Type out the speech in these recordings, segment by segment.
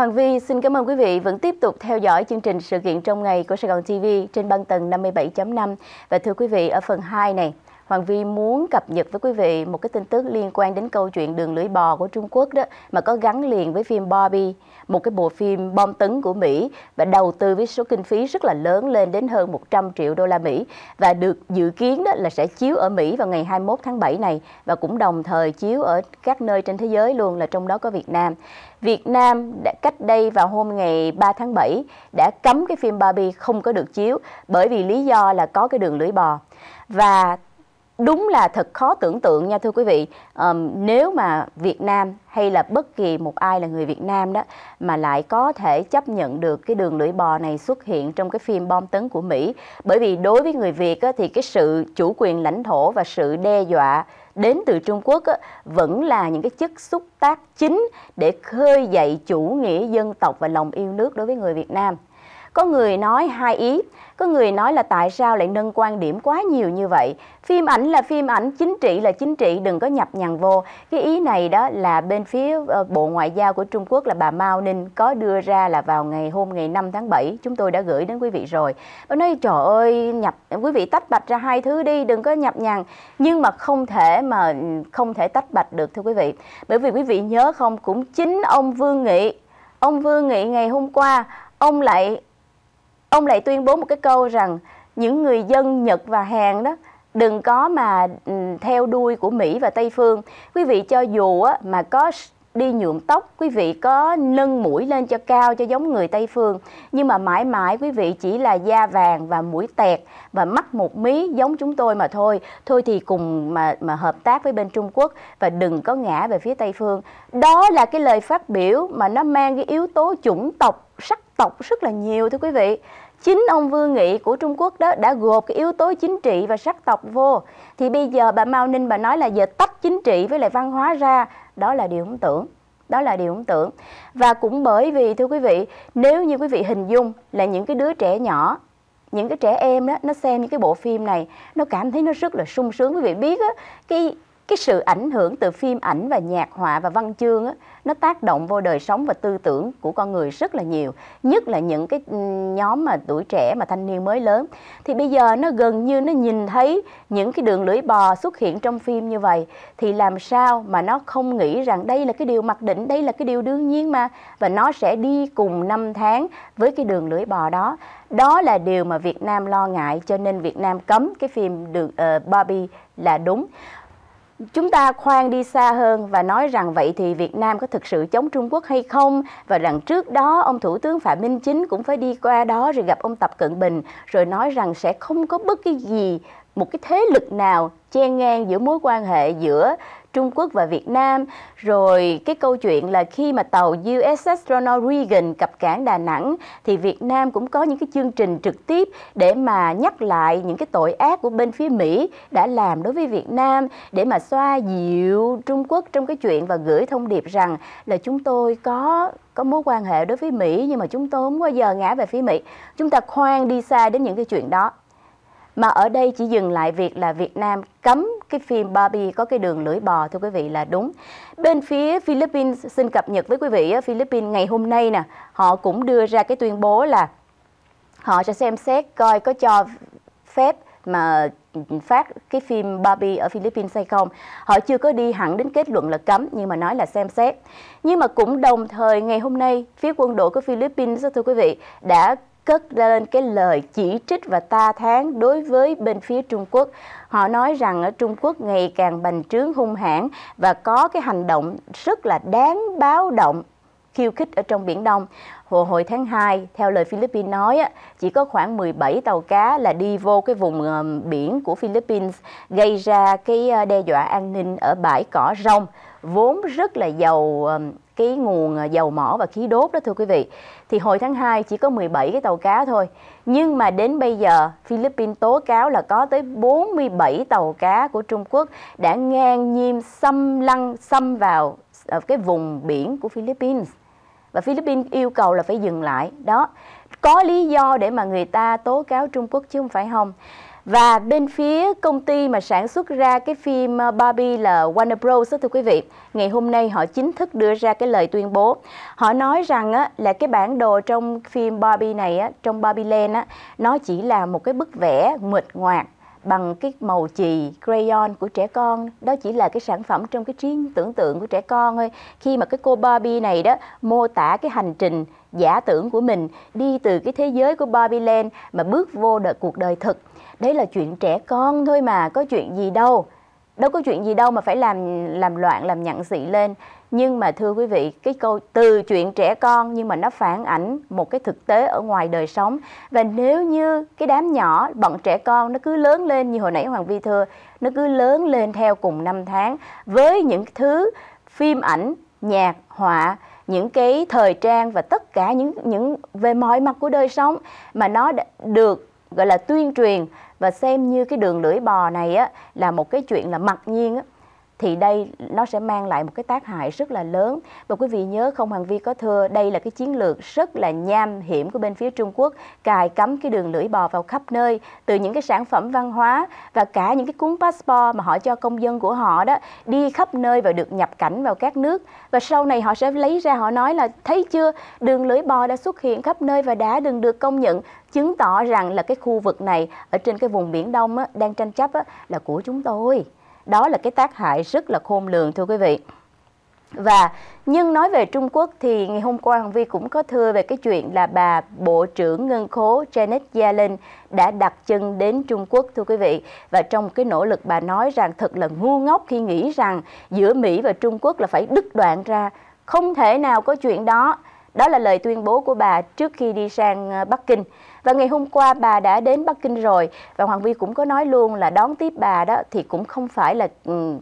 Hoàng Vi xin cảm ơn quý vị vẫn tiếp tục theo dõi chương trình sự kiện trong ngày của Sài Gòn TV trên băng tầng 57.5. Và thưa quý vị, ở phần 2 này, Hoàng Vi muốn cập nhật với quý vị một cái tin tức liên quan đến câu chuyện đường lưỡi bò của Trung Quốc đó mà có gắn liền với phim Barbie, một cái bộ phim bom tấn của Mỹ và đầu tư với số kinh phí rất là lớn lên đến hơn 100 triệu đô la Mỹ và được dự kiến đó là sẽ chiếu ở Mỹ vào ngày 21 tháng 7 này và cũng đồng thời chiếu ở các nơi trên thế giới luôn là trong đó có Việt Nam. Việt Nam đã cách đây vào hôm ngày 3 tháng 7 đã cấm cái phim Barbie không có được chiếu bởi vì lý do là có cái đường lưỡi bò. Và đúng là thật khó tưởng tượng nha thưa quý vị um, nếu mà Việt Nam hay là bất kỳ một ai là người Việt Nam đó mà lại có thể chấp nhận được cái đường lưỡi bò này xuất hiện trong cái phim bom tấn của Mỹ bởi vì đối với người Việt á, thì cái sự chủ quyền lãnh thổ và sự đe dọa đến từ Trung Quốc á, vẫn là những cái chất xúc tác chính để khơi dậy chủ nghĩa dân tộc và lòng yêu nước đối với người Việt Nam có người nói hai ý, có người nói là tại sao lại nâng quan điểm quá nhiều như vậy. Phim ảnh là phim ảnh, chính trị là chính trị, đừng có nhập nhằng vô. Cái ý này đó là bên phía ờ, Bộ Ngoại giao của Trung Quốc là bà Mao Ninh có đưa ra là vào ngày hôm ngày 5 tháng 7 chúng tôi đã gửi đến quý vị rồi. Bà nói trời ơi nhập quý vị tách bạch ra hai thứ đi, đừng có nhập nhằng. Nhưng mà không thể mà không thể tách bạch được thưa quý vị. Bởi vì quý vị nhớ không cũng chính ông Vương Nghị Ông Vương Nghị ngày hôm qua ông lại ông lại tuyên bố một cái câu rằng những người dân Nhật và Hàn đó đừng có mà ừ, theo đuôi của Mỹ và Tây phương. Quý vị cho dù á, mà có đi nhuộm tóc quý vị có nâng mũi lên cho cao cho giống người Tây phương nhưng mà mãi mãi quý vị chỉ là da vàng và mũi tẹt và mắt một mí giống chúng tôi mà thôi thôi thì cùng mà mà hợp tác với bên Trung Quốc và đừng có ngã về phía Tây phương đó là cái lời phát biểu mà nó mang cái yếu tố chủng tộc sắc tộc rất là nhiều thưa quý vị chính ông Vương Nghị của Trung Quốc đó đã gộp cái yếu tố chính trị và sắc tộc vô thì bây giờ bà Mao Ninh bà nói là giờ tách chính trị với lại văn hóa ra đó là điều không tưởng đó là điều không tưởng và cũng bởi vì thưa quý vị nếu như quý vị hình dung là những cái đứa trẻ nhỏ những cái trẻ em đó nó xem những cái bộ phim này nó cảm thấy nó rất là sung sướng quý vị biết á cái cái sự ảnh hưởng từ phim ảnh và nhạc họa và văn chương á, nó tác động vô đời sống và tư tưởng của con người rất là nhiều nhất là những cái ừ, nhóm mà tuổi trẻ mà thanh niên mới lớn thì bây giờ nó gần như nó nhìn thấy những cái đường lưỡi bò xuất hiện trong phim như vậy thì làm sao mà nó không nghĩ rằng đây là cái điều mặc định đây là cái điều đương nhiên mà và nó sẽ đi cùng năm tháng với cái đường lưỡi bò đó đó là điều mà Việt Nam lo ngại cho nên Việt Nam cấm cái phim được uh, Barbie là đúng Chúng ta khoan đi xa hơn và nói rằng vậy thì Việt Nam có thực sự chống Trung Quốc hay không và rằng trước đó ông Thủ tướng Phạm Minh Chính cũng phải đi qua đó rồi gặp ông Tập Cận Bình rồi nói rằng sẽ không có bất cái gì một cái thế lực nào chen ngang giữa mối quan hệ giữa Trung Quốc và Việt Nam. Rồi cái câu chuyện là khi mà tàu USS Ronald Reagan cập cảng Đà Nẵng thì Việt Nam cũng có những cái chương trình trực tiếp để mà nhắc lại những cái tội ác của bên phía Mỹ đã làm đối với Việt Nam để mà xoa dịu Trung Quốc trong cái chuyện và gửi thông điệp rằng là chúng tôi có có mối quan hệ đối với Mỹ nhưng mà chúng tôi không bao giờ ngã về phía Mỹ. Chúng ta khoan đi xa đến những cái chuyện đó mà ở đây chỉ dừng lại việc là Việt Nam cấm cái phim Barbie có cái đường lưỡi bò thưa quý vị là đúng. Bên phía Philippines xin cập nhật với quý vị, Philippines ngày hôm nay nè, họ cũng đưa ra cái tuyên bố là họ sẽ xem xét coi có cho phép mà phát cái phim Barbie ở Philippines hay không. Họ chưa có đi hẳn đến kết luận là cấm nhưng mà nói là xem xét. Nhưng mà cũng đồng thời ngày hôm nay phía quân đội của Philippines thưa quý vị đã cất lên cái lời chỉ trích và ta thán đối với bên phía Trung Quốc. Họ nói rằng ở Trung Quốc ngày càng bành trướng hung hãn và có cái hành động rất là đáng báo động khiêu khích ở trong Biển Đông. Hồi hồi tháng 2, theo lời Philippines nói, chỉ có khoảng 17 tàu cá là đi vô cái vùng biển của Philippines gây ra cái đe dọa an ninh ở bãi cỏ rong, vốn rất là giàu cái nguồn ờ, dầu mỏ và khí đốt đó thưa quý vị thì hồi tháng 2 chỉ có 17 cái tàu cá thôi. Nhưng mà đến bây giờ Philippines tố cáo là có tới 47 tàu cá của Trung Quốc đã ngang nhiên xâm lăng xâm vào ờ, cái vùng biển của Philippines. Và Philippines yêu cầu là phải dừng lại. Đó, có lý do để mà người ta tố cáo Trung Quốc chứ không phải không. Và bên phía công ty mà sản xuất ra cái phim ờ, Barbie là Warner Bros. thưa quý vị, ngày hôm nay họ chính thức đưa ra cái lời tuyên bố. Họ nói rằng á, là cái bản đồ trong phim Barbie này, á, trong Barbie Land, á, nó chỉ là một cái bức vẽ mệt ngoạc bằng cái màu chì crayon của trẻ con đó chỉ là cái sản phẩm trong cái trí tưởng tượng của trẻ con thôi khi mà cái cô Barbie này đó mô tả cái hành trình giả tưởng của mình đi từ cái thế giới của Barbie Land mà bước vô đời cuộc đời thực đấy là chuyện trẻ con thôi mà có chuyện gì đâu đâu có chuyện gì đâu mà phải làm làm loạn làm nhặng dị lên nhưng mà thưa quý vị cái câu từ chuyện trẻ con nhưng mà nó phản ảnh một cái thực tế ở ngoài đời sống và nếu như cái đám nhỏ bọn trẻ con nó cứ lớn lên như hồi nãy hoàng vi thưa nó cứ lớn lên theo cùng năm tháng với những thứ phim ảnh nhạc họa những cái thời trang và tất cả những những về mọi mặt của đời sống mà nó được gọi là tuyên truyền và xem như cái đường lưỡi bò này á là một cái chuyện là mặc nhiên á thì đây nó sẽ mang lại một cái tác hại rất là lớn và quý vị nhớ không Hoàng Vi có thưa đây là cái chiến lược rất là nham hiểm của bên phía Trung Quốc cài cấm cái đường lưỡi bò vào khắp nơi từ những cái sản phẩm văn hóa và cả những cái cuốn passport mà họ cho công dân của họ đó đi khắp nơi và được nhập cảnh vào các nước và sau này họ sẽ lấy ra họ nói là thấy chưa đường lưỡi bò đã xuất hiện khắp nơi và đã đừng được công nhận chứng tỏ rằng là cái khu vực này ở trên cái vùng biển đông á, đang tranh chấp á, là của chúng tôi đó là cái tác hại rất là khôn lường thưa quý vị. Và nhưng nói về Trung Quốc thì ngày hôm qua Hoàng Vi cũng có thưa về cái chuyện là bà Bộ trưởng Ngân khố Janet Yellen đã đặt chân đến Trung Quốc thưa quý vị. Và trong cái nỗ lực bà nói rằng thật là ngu ngốc khi nghĩ rằng giữa Mỹ và Trung Quốc là phải đứt đoạn ra. Không thể nào có chuyện đó. Đó là lời tuyên bố của bà trước khi đi sang ờ, Bắc Kinh. Và ngày hôm qua bà đã đến Bắc Kinh rồi và Hoàng Vi cũng có nói luôn là đón tiếp bà đó thì cũng không phải là ừ,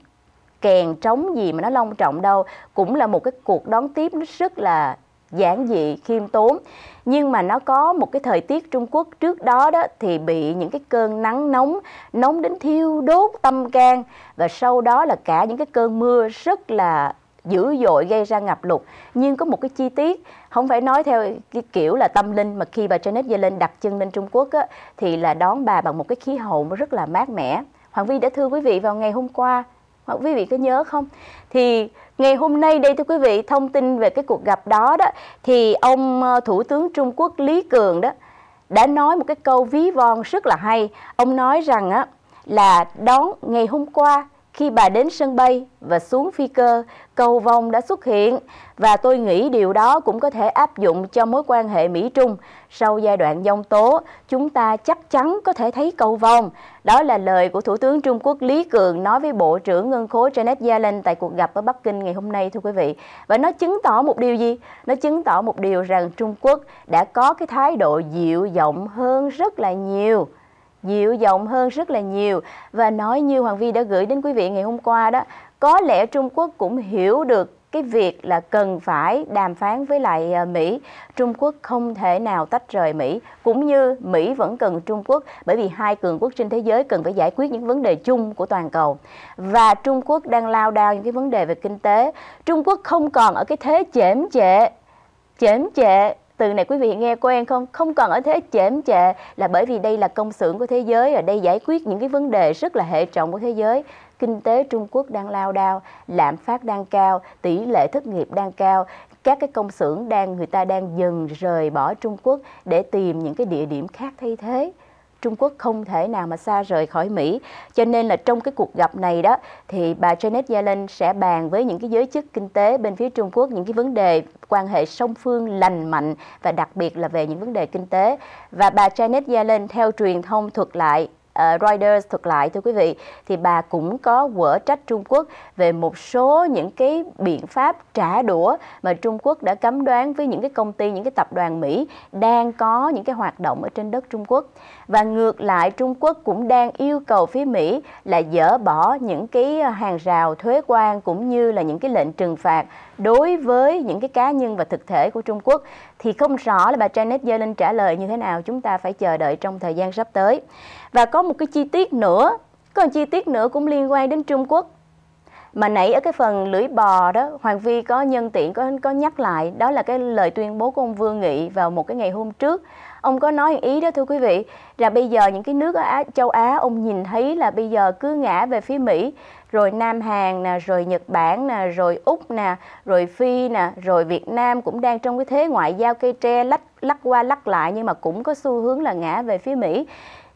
kèn trống gì mà nó long trọng đâu, cũng là một cái cuộc đón tiếp nó rất là giản dị khiêm tốn nhưng mà nó có một cái thời tiết Trung Quốc trước đó đó thì bị những cái cơn nắng nóng nóng đến thiêu đốt tâm can và sau đó là cả những cái cơn mưa rất là dữ dội gây ra ngập lụt nhưng có một cái chi tiết không phải nói theo cái kiểu là tâm linh mà khi bà Janet Yellen đặt chân lên Trung Quốc á, thì là đón bà bằng một cái khí hậu rất là mát mẻ Hoàng Vi đã thưa quý vị vào ngày hôm qua hoặc quý vị có nhớ không thì ngày hôm nay đây thưa quý vị thông tin về cái cuộc gặp đó đó thì ông ờ, thủ tướng Trung Quốc Lý Cường đó đã nói một cái câu ví von rất là hay ông nói rằng á là đón ngày hôm qua khi bà đến sân bay và xuống phi cơ, cầu vòng đã xuất hiện và tôi nghĩ điều đó cũng có thể áp dụng cho mối quan hệ Mỹ-Trung. Sau giai đoạn giông tố, chúng ta chắc chắn có thể thấy cầu vòng. Đó là lời của Thủ tướng Trung Quốc Lý Cường nói với Bộ trưởng Ngân khố Janet Yellen tại cuộc gặp ở Bắc Kinh ngày hôm nay thưa quý vị. Và nó chứng tỏ một điều gì? Nó chứng tỏ một điều rằng Trung Quốc đã có cái thái độ dịu giọng hơn rất là nhiều dịu giọng hơn rất là nhiều và nói như Hoàng Vi đã gửi đến quý vị ngày hôm qua đó, có lẽ Trung Quốc cũng hiểu được cái việc là cần phải đàm phán với lại à, Mỹ. Trung Quốc không thể nào tách rời Mỹ, cũng như Mỹ vẫn cần Trung Quốc bởi vì hai cường quốc trên thế giới cần phải giải quyết những vấn đề chung của toàn cầu. Và Trung Quốc đang lao đao những cái vấn đề về kinh tế. Trung Quốc không còn ở cái thế chễm chệ, chễm chệ từ này quý vị nghe quen không không còn ở thế chễm chệ là bởi vì đây là công xưởng của thế giới ở đây giải quyết những cái vấn đề rất là hệ trọng của thế giới kinh tế Trung Quốc đang lao đao lạm phát đang cao tỷ lệ thất nghiệp đang cao các cái công xưởng đang người ta đang dần rời bỏ Trung Quốc để tìm những cái địa điểm khác thay thế Trung Quốc không thể nào mà xa rời khỏi Mỹ. Cho nên là trong cái cuộc gặp này đó thì bà Janet Yellen sẽ bàn với những cái giới chức kinh tế bên phía Trung Quốc những cái vấn đề quan hệ song phương lành mạnh và đặc biệt là về những vấn đề kinh tế. Và bà Janet Yellen theo truyền thông thuật lại Ờ, Reuters thuật lại thưa quý vị thì bà cũng có quở trách Trung Quốc về một số những cái biện pháp trả đũa mà Trung Quốc đã cấm đoán với những cái công ty những cái tập đoàn Mỹ đang có những cái hoạt động ở trên đất Trung Quốc và ngược lại Trung Quốc cũng đang yêu cầu phía Mỹ là dỡ bỏ những cái hàng rào thuế quan cũng như là những cái lệnh trừng phạt đối với những cái cá nhân và thực thể của Trung Quốc thì không rõ là bà Janet Yellen trả lời như thế nào chúng ta phải chờ đợi trong thời gian sắp tới. Và có một cái chi tiết nữa, có một chi tiết nữa cũng liên quan đến Trung Quốc mà nãy ở cái phần lưỡi bò đó hoàng vi có nhân tiện có có nhắc lại đó là cái lời tuyên bố của ông vương nghị vào một cái ngày hôm trước ông có nói ý đó thưa quý vị là bây giờ những cái nước ở Á, châu Á ông nhìn thấy là bây giờ cứ ngã về phía Mỹ rồi Nam Hàn nè, rồi Nhật Bản nè, rồi Úc nè, rồi Phi nè, rồi Việt Nam cũng đang trong cái thế ngoại giao cây tre lắc lắc qua lắc lại nhưng mà cũng có xu hướng là ngã về phía Mỹ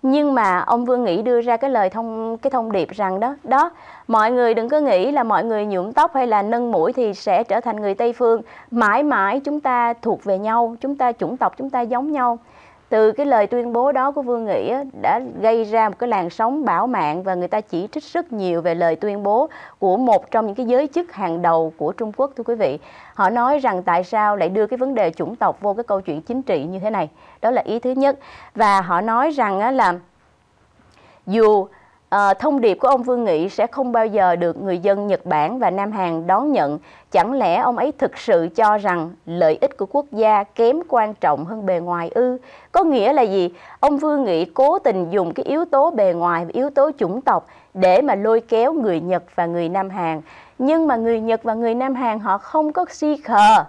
nhưng mà ông Vương nghĩ đưa ra cái lời thông cái thông điệp rằng đó đó mọi người đừng có nghĩ là mọi người nhuộm tóc hay là nâng mũi thì sẽ trở thành người Tây phương mãi mãi chúng ta thuộc về nhau chúng ta chủng tộc chúng ta giống nhau từ cái lời tuyên bố đó của Vương Nghị đã gây ra một cái làn sóng bảo mạng và người ta chỉ trích rất nhiều về lời tuyên bố của một trong những cái giới chức hàng đầu của Trung Quốc thưa quý vị. Họ nói rằng tại sao lại đưa cái vấn đề chủng tộc vô cái câu chuyện chính trị như thế này. Đó là ý thứ nhất. Và họ nói rằng là dù à, thông điệp của ông Vương Nghị sẽ không bao giờ được người dân Nhật Bản và Nam Hàn đón nhận. Chẳng lẽ ông ấy thực sự cho rằng lợi ích của quốc gia kém quan trọng hơn bề ngoài ư? Có nghĩa là gì? Ông Vương Nghị cố tình dùng cái yếu tố bề ngoài và yếu tố chủng tộc để mà lôi kéo người Nhật và người Nam Hàn. Nhưng mà người Nhật và người Nam Hàn họ không có si khờ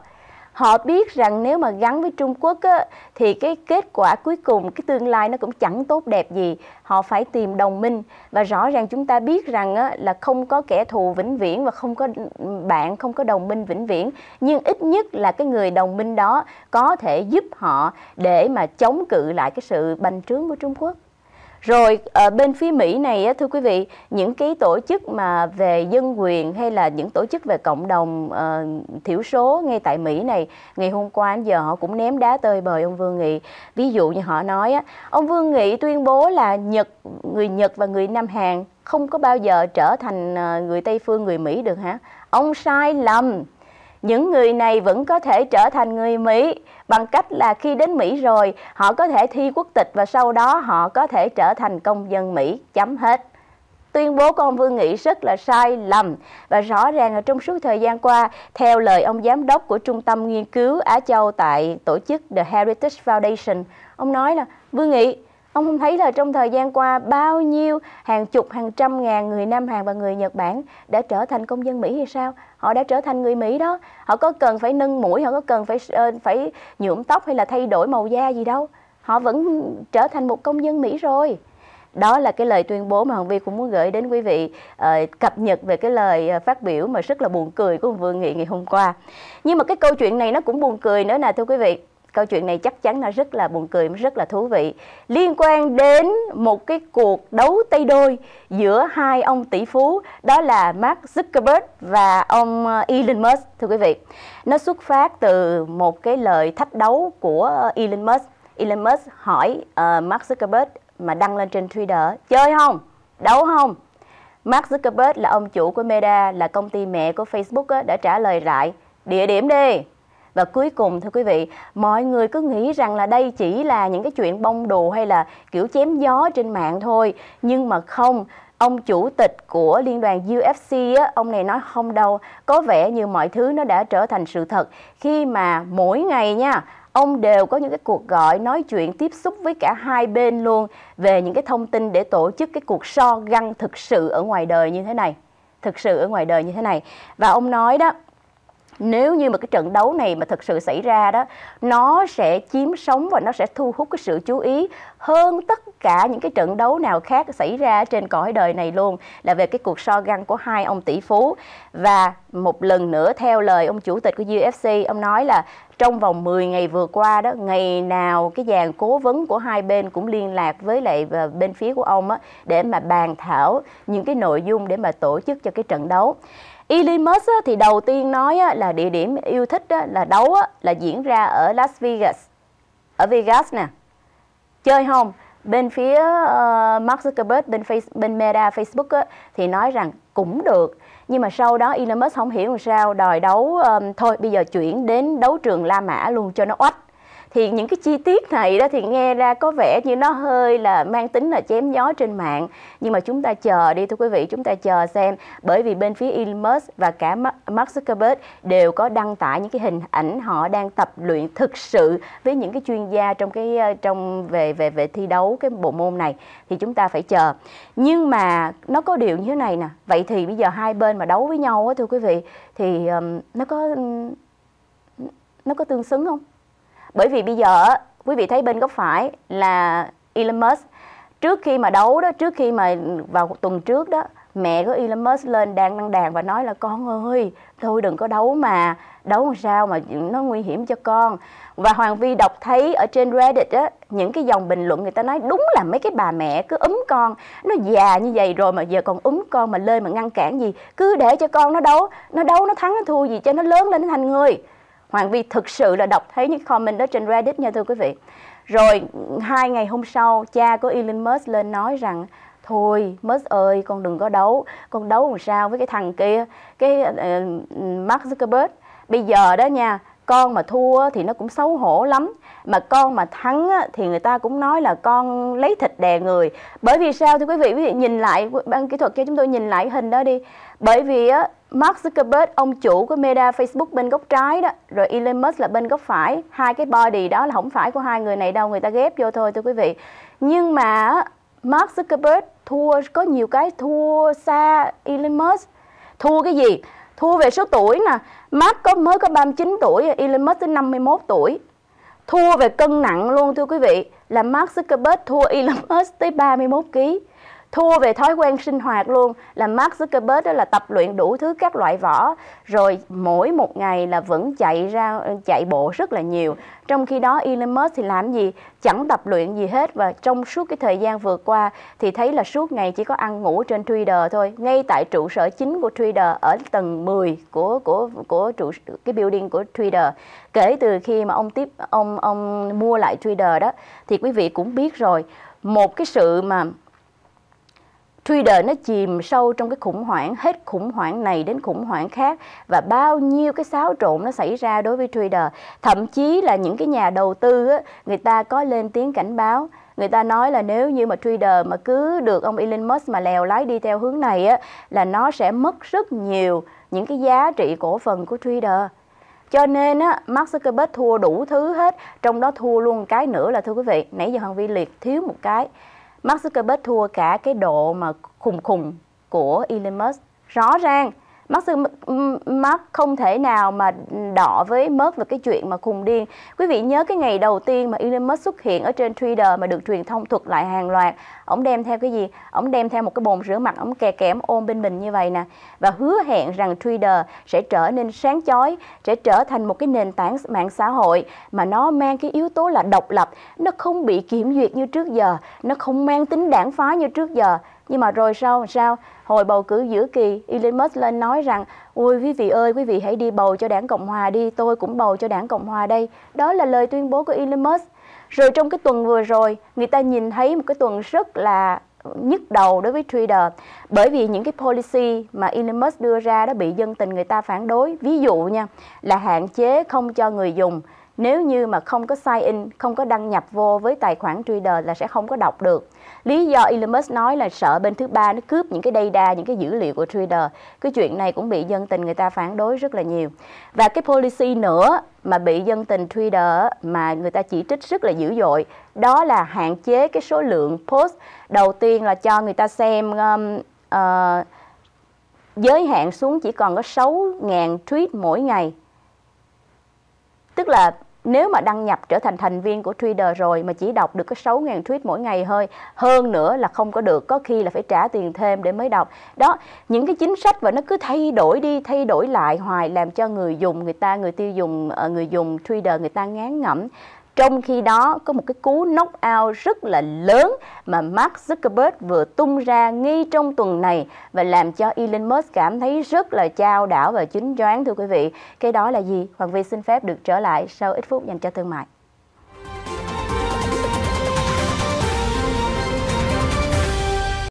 họ biết rằng nếu mà gắn với Trung Quốc á, thì cái kết quả cuối cùng cái tương lai nó cũng chẳng tốt đẹp gì họ phải tìm đồng minh và rõ ràng chúng ta biết rằng á, là không có kẻ thù vĩnh viễn và không có bạn không có đồng minh vĩnh viễn nhưng ít nhất là cái người đồng minh đó có thể giúp họ để mà chống cự lại cái sự bành trướng của Trung Quốc rồi ở ờ, bên phía Mỹ này thưa quý vị, những cái tổ chức mà về dân quyền hay là những tổ chức về cộng đồng uh, thiểu số ngay tại Mỹ này, ngày hôm qua đến giờ họ cũng ném đá tơi bời ông Vương Nghị. Ví dụ như họ nói ông Vương Nghị tuyên bố là Nhật, người Nhật và người Nam Hàn không có bao giờ trở thành ờ, người Tây phương người Mỹ được hả? Ông sai lầm những người này vẫn có thể trở thành người Mỹ bằng cách là khi đến Mỹ rồi họ có thể thi quốc tịch và sau đó họ có thể trở thành công dân Mỹ chấm hết tuyên bố của ông Vương Nghị rất là sai lầm và rõ ràng là trong suốt thời gian qua, theo lời ông giám đốc của Trung tâm Nghiên cứu Á Châu tại tổ chức The Heritage Foundation, ông nói là Vương Nghị Ông không thấy là trong thời gian qua bao nhiêu hàng chục, hàng trăm ngàn người Nam Hàn và người Nhật Bản đã trở thành công dân Mỹ hay sao? Họ đã trở thành người Mỹ đó. Họ có cần phải nâng mũi, họ có cần phải ờ, phải nhuộm tóc hay là thay đổi màu da gì đâu. Họ vẫn trở thành một công dân Mỹ rồi đó là cái lời tuyên bố mà hồng vi cũng muốn gửi đến quý vị uh, cập nhật về cái lời ờ, phát biểu mà rất là buồn cười của ông vương nghị ngày hôm qua nhưng mà cái câu chuyện này nó cũng buồn cười nữa nè thưa quý vị câu chuyện này chắc chắn là rất là buồn cười rất là thú vị liên quan đến một cái cuộc đấu tay đôi giữa hai ông tỷ phú đó là Mark Zuckerberg và ông uh, Elon Musk thưa quý vị nó xuất phát từ một cái lời thách đấu của uh, Elon Musk Elon Musk hỏi uh, Mark Zuckerberg mà đăng lên trên Twitter chơi không đấu không Mark Zuckerberg là ông chủ của Meta là công ty mẹ của Facebook á, đã trả lời lại địa điểm đi và cuối cùng thưa quý vị mọi người cứ nghĩ rằng là đây chỉ là những cái chuyện bông đồ hay là kiểu chém gió trên mạng thôi nhưng mà không ông chủ tịch của liên đoàn UFC ông này nói không đâu có vẻ như mọi thứ nó đã trở thành sự thật khi mà mỗi ngày nha ông đều có những cái cuộc gọi nói chuyện tiếp xúc với cả hai bên luôn về những cái thông tin để tổ chức cái cuộc so găng thực sự ở ngoài đời như thế này thực sự ở ngoài đời như thế này và ông nói đó nếu như mà cái trận đấu này mà thực sự xảy ra đó nó sẽ chiếm sóng và nó sẽ thu hút cái sự chú ý hơn tất cả những cái trận đấu nào khác xảy ra trên cõi đời này luôn là về cái cuộc so găng của hai ông tỷ phú và một lần nữa theo lời ông chủ tịch của UFC ông nói là trong vòng 10 ngày vừa qua đó ngày nào cái dàn cố vấn của hai bên cũng liên lạc với lại à, bên phía của ông á, để mà bàn thảo những cái nội dung để mà tổ chức cho cái trận đấu Elon Musk thì đầu tiên nói là địa điểm yêu thích là đấu là diễn ra ở Las Vegas. Ở Vegas nè. Chơi không? Bên phía ờ, Mark Zuckerberg bên face, bên Meta Facebook thì nói rằng cũng được. Nhưng mà sau đó Elon Musk không hiểu làm sao đòi đấu thôi bây giờ chuyển đến đấu trường La Mã luôn cho nó oách thì những cái chi tiết này đó thì nghe ra có vẻ như nó hơi là mang tính là chém gió trên mạng nhưng mà chúng ta chờ đi thưa quý vị chúng ta chờ xem bởi vì bên phía Elon Musk và cả Mark Zuckerberg đều có đăng tải những cái hình ảnh họ đang tập luyện thực sự với những cái chuyên gia trong cái ờ, trong về về về thi đấu cái bộ môn này thì chúng ta phải chờ nhưng mà nó có điều như thế này nè vậy thì bây giờ hai bên mà đấu với nhau á thưa quý vị thì um, nó có nó có tương xứng không bởi vì bây giờ quý vị thấy bên góc phải là Elon Musk trước khi mà đấu đó trước khi mà vào tuần trước đó mẹ của Elon Musk lên đang đăng đàn và nói là con ơi thôi đừng có đấu mà đấu làm sao mà nó nguy hiểm cho con và Hoàng Vi đọc thấy ở trên Reddit á những cái dòng bình luận người ta nói đúng là mấy cái bà mẹ cứ úm con nó già như vậy rồi mà giờ còn úm con mà lên mà ngăn cản gì cứ để cho con nó đấu nó đấu nó thắng nó thua gì cho nó lớn lên nó thành người Hoàng Vi thực sự là đọc thấy những comment đó trên Reddit nha thưa quý vị. Rồi hai ngày hôm sau, cha của Elon Musk lên nói rằng thôi Musk ơi con đừng có đấu con đấu làm sao với cái thằng kia cái uh, Mark Zuckerberg bây giờ đó nha con mà thua thì nó cũng xấu hổ lắm mà con mà thắng thì người ta cũng nói là con lấy thịt đè người bởi vì sao thưa quý vị quý vị nhìn lại ban kỹ thuật cho chúng tôi nhìn lại hình đó đi bởi vì Mark Zuckerberg ông chủ của Meta Facebook bên góc trái đó rồi Elon Musk là bên góc phải hai cái body đó là không phải của hai người này đâu người ta ghép vô thôi thưa quý vị nhưng mà Mark Zuckerberg thua có nhiều cái thua xa Elon Musk thua cái gì thua về số tuổi nè Mark có mới có 39 tuổi, Elon Musk tới 51 tuổi. Thua về cân nặng luôn thưa quý vị, là Mark Zuckerberg thua Elon Musk tới 31 kg thua về thói quen sinh hoạt luôn là Mark Zuckerberg đó là tập luyện đủ thứ các loại võ rồi mỗi một ngày là vẫn chạy ra chạy bộ rất là nhiều trong khi đó Elon Musk thì làm gì chẳng tập luyện gì hết và trong suốt cái thời gian vừa qua thì thấy là suốt ngày chỉ có ăn ngủ trên Twitter thôi ngay tại trụ sở chính của Twitter ở tầng 10 của của của trụ cái building của Twitter kể từ khi mà ông tiếp ông ông mua lại Twitter đó thì quý vị cũng biết rồi một cái sự mà truy đời nó chìm sâu trong cái khủng hoảng hết khủng hoảng này đến khủng hoảng khác và bao nhiêu cái xáo trộn nó xảy ra đối với trader thậm chí là những cái nhà đầu tư á, người ta có lên tiếng cảnh báo người ta nói là nếu như mà trader mà cứ được ông Elon Musk mà lèo lái đi theo hướng này á, là nó sẽ mất rất nhiều những cái giá trị cổ phần của trader cho nên á, Mark Zuckerberg thua đủ thứ hết trong đó thua luôn cái nữa là thưa quý vị nãy giờ Hoàng Vi liệt thiếu một cái Mark Zuckerberg thua cả cái độ mà khùng khùng của Elon Musk. Rõ ràng Mark, Mark không thể nào mà đỏ với mất về cái chuyện mà khùng điên. Quý vị nhớ cái ngày đầu tiên mà Elon Musk xuất hiện ở trên Twitter mà được truyền thông thuật lại hàng loạt. Ông đem theo cái gì? Ông đem theo một cái bồn rửa mặt, ông kè kẽm ôm bên mình như vậy nè. Và hứa hẹn rằng Twitter sẽ trở nên sáng chói, sẽ trở thành một cái nền tảng mạng xã hội mà nó mang cái yếu tố là độc lập, nó không bị kiểm duyệt như trước giờ, nó không mang tính đảng phái như trước giờ nhưng mà rồi sau sao hồi bầu cử giữa kỳ Elon Musk lên nói rằng ôi quý vị ơi quý vị hãy đi bầu cho đảng Cộng hòa đi tôi cũng bầu cho đảng Cộng hòa đây đó là lời tuyên bố của Elon Musk rồi trong cái tuần vừa rồi người ta nhìn thấy một cái tuần rất là nhức đầu đối với trader bởi vì những cái policy mà Elon Musk đưa ra đó bị dân tình người ta phản đối ví dụ nha là hạn chế không cho người dùng nếu như mà không có sign in, không có đăng nhập vô với tài khoản trader là sẽ không có đọc được. Lý do Elon Musk nói là sợ bên thứ ba nó cướp những cái data, những cái dữ liệu của trader. Cái chuyện này cũng bị dân tình người ta phản đối rất là nhiều. Và cái policy nữa mà bị dân tình trader mà người ta chỉ trích rất là dữ dội, đó là hạn chế cái số lượng post. Đầu tiên là cho người ta xem um, uh, giới hạn xuống chỉ còn có 6.000 tweet mỗi ngày tức là nếu mà đăng nhập trở thành thành viên của Twitter rồi mà chỉ đọc được có 6.000 tweet mỗi ngày hơi hơn nữa là không có được có khi là phải trả tiền thêm để mới đọc đó những cái chính sách và nó cứ thay đổi đi thay đổi lại hoài làm cho người dùng người ta người tiêu dùng ờ, người dùng Twitter người ta ngán ngẩm trong khi đó, có một cái cú knockout rất là lớn mà Mark Zuckerberg vừa tung ra ngay trong tuần này và làm cho Elon Musk cảm thấy rất là chao đảo và chính choáng thưa quý vị. Cái đó là gì? Hoàng Vy xin phép được trở lại sau ít phút dành cho thương mại.